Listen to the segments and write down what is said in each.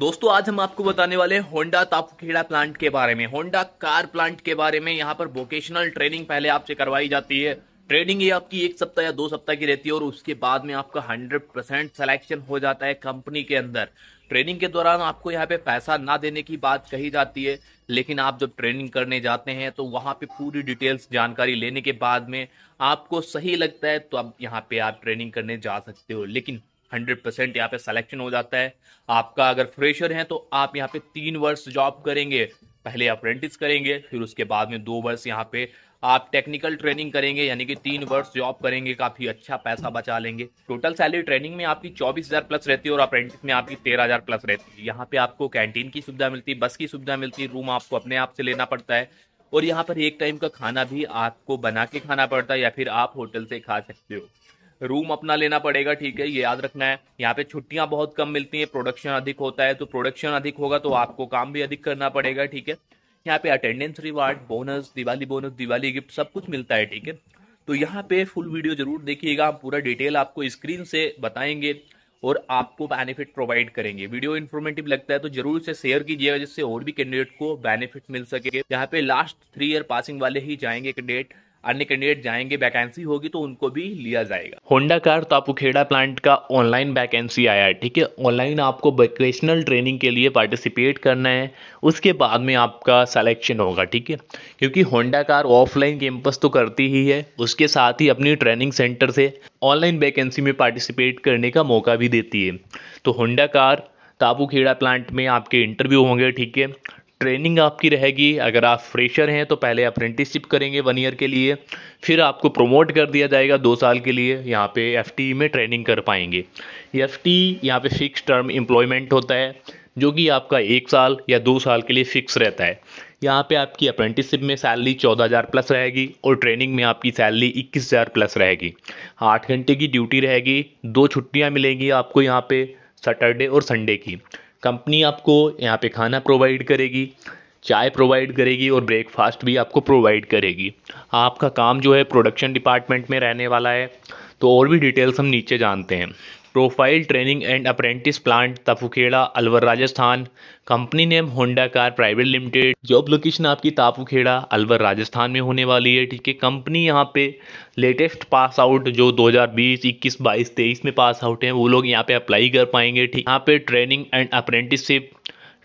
दोस्तों आज हम आपको बताने वाले होंडा तापखेड़ा प्लांट के बारे में होंडा कार प्लांट के बारे में यहाँ पर वोकेशनल ट्रेनिंग पहले आपसे करवाई जाती है ट्रेनिंग ये आपकी एक सप्ताह या दो सप्ताह की रहती है और उसके बाद में आपका हंड्रेड परसेंट सिलेक्शन हो जाता है कंपनी के अंदर ट्रेनिंग के दौरान आपको यहाँ पे पैसा ना देने की बात कही जाती है लेकिन आप जब ट्रेनिंग करने जाते हैं तो वहाँ पे पूरी डिटेल्स जानकारी लेने के बाद में आपको सही लगता है तो अब यहाँ पे आप ट्रेनिंग करने जा सकते हो लेकिन हंड्रेड परसेंट यहाँ पे सिलेक्शन हो जाता है आपका अगर फ्रेशर है तो आप यहाँ पे तीन वर्ष जॉब करेंगे पहले अप्रेंटिस करेंगे फिर उसके बाद में दो वर्ष यहाँ पे आप टेक्निकल ट्रेनिंग करेंगे यानी कि तीन वर्ष जॉब करेंगे काफ़ी अच्छा पैसा बचा लेंगे टोटल सैलरी ट्रेनिंग में आपकी चौबीस हज़ार प्लस रहती है और अप्रेंटिस में आपकी तेरह हज़ार प्लस रहती है यहाँ पे आपको कैंटीन की सुविधा मिलती है बस की सुविधा मिलती है रूम आपको अपने आप से लेना पड़ता है और यहाँ पर एक टाइम का खाना भी आपको बना के खाना पड़ता है या फिर आप होटल से खा सकते हो रूम अपना लेना पड़ेगा ठीक है ये याद रखना है यहाँ पे छुट्टियां बहुत कम मिलती है प्रोडक्शन अधिक होता है तो प्रोडक्शन अधिक होगा तो आपको काम भी अधिक करना पड़ेगा ठीक है यहाँ पे attendance reward bonus Diwali bonus Diwali gift सब कुछ मिलता है ठीक है तो यहाँ पे फुल वीडियो जरूर देखिएगा हम पूरा डिटेल आपको स्क्रीन से बताएंगे और आपको बेनिफिट प्रोवाइड करेंगे वीडियो इन्फॉर्मेटिव लगता है तो जरूर इसे शेयर कीजिएगा जिससे और भी कैंडिडेट को बेनिफिट मिल सके यहाँ पे लास्ट थ्री ईयर पासिंग वाले ही जाएंगे कैंडिडेट अन्य कैंडिडेट जाएंगे वैकेंसी होगी तो उनको भी लिया जाएगा होंडा कार तापुखेड़ा प्लांट का ऑनलाइन वैकेंसी आया है ठीक है ऑनलाइन आपको वोकेशनल ट्रेनिंग के लिए पार्टिसिपेट करना है उसके बाद में आपका सेलेक्शन होगा ठीक है क्योंकि होंडा कार ऑफलाइन कैंपस तो करती ही है उसके साथ ही अपनी ट्रेनिंग सेंटर से ऑनलाइन वैकेंसी में पार्टिसिपेट करने का मौका भी देती है तो Honda car Tapukhera plant में आपके इंटरव्यू होंगे ठीक है ट्रेनिंग आपकी रहेगी अगर आप फ्रेशर हैं तो पहले अप्रेंटिसशिप करेंगे वन ईयर के लिए फिर आपको प्रोमोट कर दिया जाएगा दो साल के लिए यहाँ पे एफ e में ट्रेनिंग कर पाएंगे एफ टी e यहाँ पे फिक्स टर्म एम्प्लॉयमेंट होता है जो कि आपका एक साल या दो साल के लिए फिक्स रहता है यहाँ पे आपकी अप्रेंटिसशिप में सैलरी चौदह हज़ार प्लस रहेगी और ट्रेनिंग में आपकी सैलरी इक्कीस हज़ार प्लस रहेगी आठ घंटे की ड्यूटी रहेगी दो छुट्टियाँ मिलेंगी आपको यहाँ पे सैटरडे और संडे की कंपनी आपको यहाँ पे खाना प्रोवाइड करेगी चाय प्रोवाइड करेगी और ब्रेकफास्ट भी आपको प्रोवाइड करेगी आपका काम जो है प्रोडक्शन डिपार्टमेंट में रहने वाला है तो और भी डिटेल्स हम नीचे जानते हैं profile training and apprentice plant Tapukhera Alwar Rajasthan company name Honda car private limited job location आपकी तापूखेड़ा अलवर राजस्थान में होने वाली है ठीक है कंपनी यहाँ पे लेटेस्ट पास आउट जो 2020 21 22 23 में पास आउट हैं वो लोग यहाँ पे अप्लाई कर पाएंगे ठीक यहाँ पे ट्रेनिंग एंड अप्रेंटिसशिप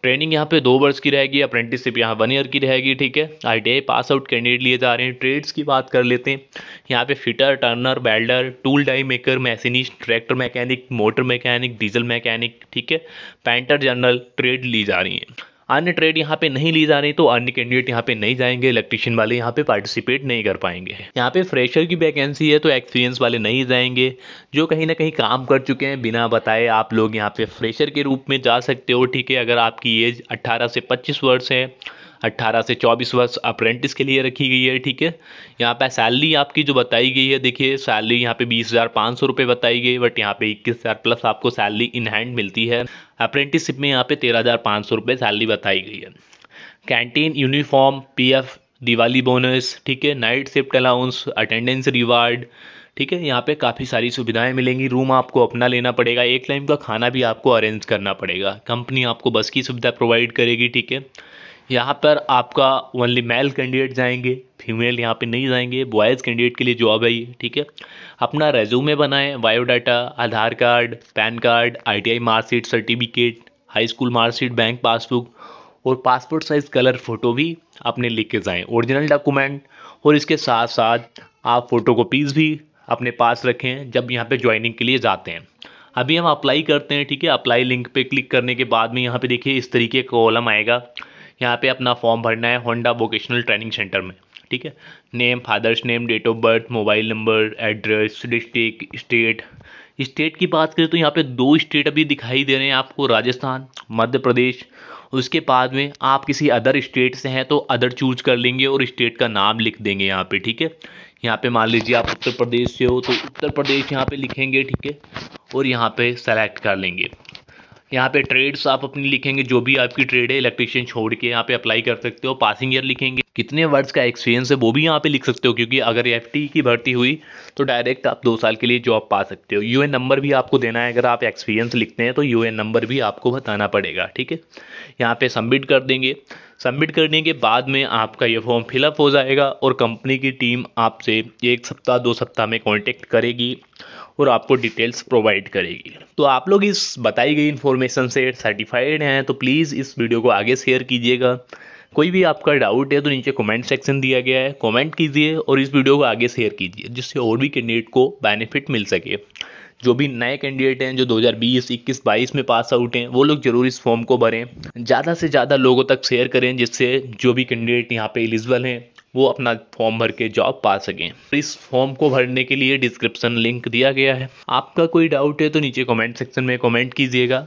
ट्रेनिंग यहाँ पे दो वर्ष की रहेगी अप्रेंटिसशिप यहाँ वन ईयर की रहेगी ठीक है आई पास आउट कैंडिडेट लिए जा रहे हैं ट्रेड्स की बात कर लेते हैं यहाँ पे fitter turner welder tool die maker machinist tractor mechanic motor mechanic diesel mechanic ठीक है पेंटर जनरल ट्रेड ली जा रही हैं अन्य ट्रेड यहाँ पे नहीं ली जा रही तो अन्य कैंडिडेट यहाँ पे नहीं जाएंगे इलेक्ट्रिशियन वाले यहाँ पे पार्टिसिपेट नहीं कर पाएंगे यहाँ पे फ्रेशर की वैकेंसी है तो एक्सपीरियंस वाले नहीं जाएंगे जो कहीं ना कहीं काम कर चुके हैं बिना बताए आप लोग यहाँ पे फ्रेशर के रूप में जा सकते हो ठीक है अगर आपकी एज अट्ठारह से पच्चीस वर्ष है 18 से 24 वर्ष अप्रेंटिस के लिए रखी गई है ठीक है यहाँ पर सैलरी आपकी जो बताई गई है देखिए सैलरी यहाँ पे बीस हज़ार पाँच सौ रुपये बताई गई बट यहाँ पे इक्कीस हज़ार प्लस आपको सैलरी इन हैंड मिलती है अप्रेंटिसशिप में यहाँ पे तेरह हज़ार पाँच सौ रुपये सैलरी बताई गई है canteen uniform F Diwali bonus ठीक है night shift allowance attendance reward ठीक है यहाँ पे काफ़ी सारी सुविधाएं मिलेंगी रूम आपको अपना लेना पड़ेगा एक टाइम का खाना भी आपको अरेंज करना पड़ेगा कंपनी आपको बस की सुविधा प्रोवाइड करेगी ठीक है यहाँ पर आपका ओनली मेल कैंडिडेट जाएंगे फीमेल यहाँ पे नहीं जाएंगे बॉयज़ कैंडिडेट के लिए जॉब है ये ठीक है अपना रेज्यूमे बनाएं biodata Aadhaar card PAN card ITI marksheet certificate high school marksheet bank passbook और पासपोर्ट साइज़ कलर फ़ोटो भी अपने लिख के जाएँ ओरिजिनल डॉक्यूमेंट और इसके साथ साथ आप फ़ोटो कॉपीज़ भी अपने पास रखें जब यहाँ पर ज्वाइनिंग के लिए जाते हैं अभी हम अप्लाई करते हैं ठीक है अप्लाई लिंक पे क्लिक करने के बाद में यहाँ पे देखिए इस तरीके का कॉलम आएगा यहाँ पे अपना फॉर्म भरना है होंडा वोकेशनल ट्रेनिंग सेंटर में ठीक है name father's name date of birth mobile number address district state state की बात करें तो यहाँ पे दो स्टेट अभी दिखाई दे रहे हैं आपको राजस्थान मध्य प्रदेश उसके बाद में आप किसी अदर स्टेट से हैं तो अदर चूज कर लेंगे और स्टेट का नाम लिख देंगे यहाँ पे ठीक है यहाँ पे मान लीजिए आप उत्तर प्रदेश से हो तो उत्तर प्रदेश यहाँ पे लिखेंगे ठीक है और यहाँ पे सेलेक्ट कर लेंगे यहाँ पे ट्रेड्स आप अपनी लिखेंगे जो भी आपकी ट्रेड है इलेक्ट्रिशियन छोड़ के यहाँ पे अप्लाई कर सकते हो पासिंग ईयर लिखेंगे कितने वर्ड्स का एक्सपीरियंस है वो भी यहाँ पे लिख सकते हो क्योंकि अगर एफ की भर्ती हुई तो डायरेक्ट आप दो साल के लिए जॉब पा सकते हो यू नंबर भी आपको देना है अगर आप एक्सपीरियंस लिखते हैं तो यू नंबर भी आपको बताना पड़ेगा ठीक है यहाँ पर सबमिट कर देंगे सबमिट करने के बाद में आपका ये फॉर्म फिलअप हो जाएगा और कंपनी की टीम आपसे एक सप्ताह दो सप्ताह में कॉन्टेक्ट करेगी और आपको डिटेल्स प्रोवाइड करेगी तो आप लोग इस बताई गई इन्फॉर्मेशन से सर्टिफाइड हैं तो प्लीज़ इस वीडियो को आगे शेयर कीजिएगा कोई भी आपका डाउट है तो नीचे कमेंट सेक्शन दिया गया है कमेंट कीजिए और इस वीडियो को आगे शेयर कीजिए जिससे और भी कैंडिडेट को बेनिफिट मिल सके जो भी नए कैंडिडेट हैं जो 2020, 21, 22 में पास आउट हैं वो लोग जरूर इस फॉर्म को भरें ज़्यादा से ज़्यादा लोगों तक शेयर करें जिससे जो भी कैंडिडेट यहाँ पे एलिजिबल हैं वो अपना फॉर्म भर के जॉब पा सकें इस फॉर्म को भरने के लिए डिस्क्रिप्शन लिंक दिया गया है आपका कोई डाउट है तो नीचे कमेंट सेक्शन में कमेंट कीजिएगा